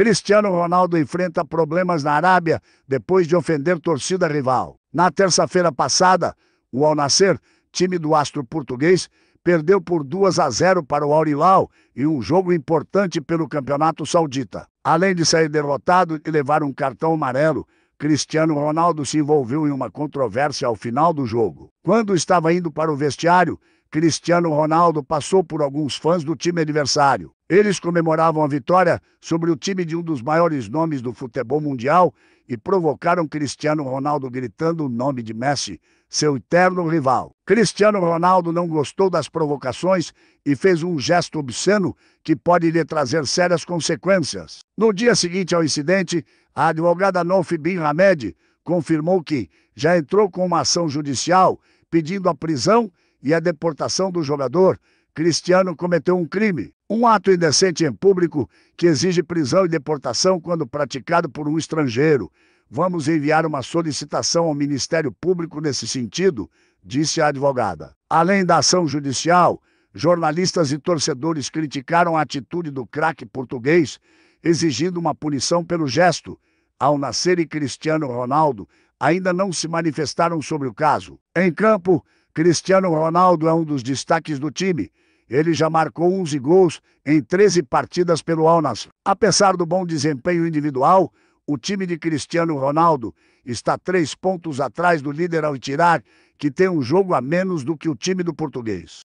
Cristiano Ronaldo enfrenta problemas na Arábia depois de ofender torcida rival. Na terça-feira passada, o Al Nasser, time do astro português, perdeu por 2 a 0 para o Al-Hilal em um jogo importante pelo Campeonato Saudita. Além de sair derrotado e levar um cartão amarelo, Cristiano Ronaldo se envolveu em uma controvérsia ao final do jogo. Quando estava indo para o vestiário, Cristiano Ronaldo passou por alguns fãs do time adversário. Eles comemoravam a vitória sobre o time de um dos maiores nomes do futebol mundial e provocaram Cristiano Ronaldo gritando o nome de Messi, seu eterno rival. Cristiano Ronaldo não gostou das provocações e fez um gesto obsceno que pode lhe trazer sérias consequências. No dia seguinte ao incidente, a advogada Nof Bin Hamed confirmou que já entrou com uma ação judicial pedindo a prisão e a deportação do jogador, Cristiano cometeu um crime, um ato indecente em público que exige prisão e deportação quando praticado por um estrangeiro. Vamos enviar uma solicitação ao Ministério Público nesse sentido, disse a advogada. Além da ação judicial, jornalistas e torcedores criticaram a atitude do craque português, exigindo uma punição pelo gesto. Ao nascer e Cristiano Ronaldo ainda não se manifestaram sobre o caso. Em campo, Cristiano Ronaldo é um dos destaques do time. Ele já marcou 11 gols em 13 partidas pelo Al Nassr. Apesar do bom desempenho individual, o time de Cristiano Ronaldo está três pontos atrás do líder Al Tirar, que tem um jogo a menos do que o time do português.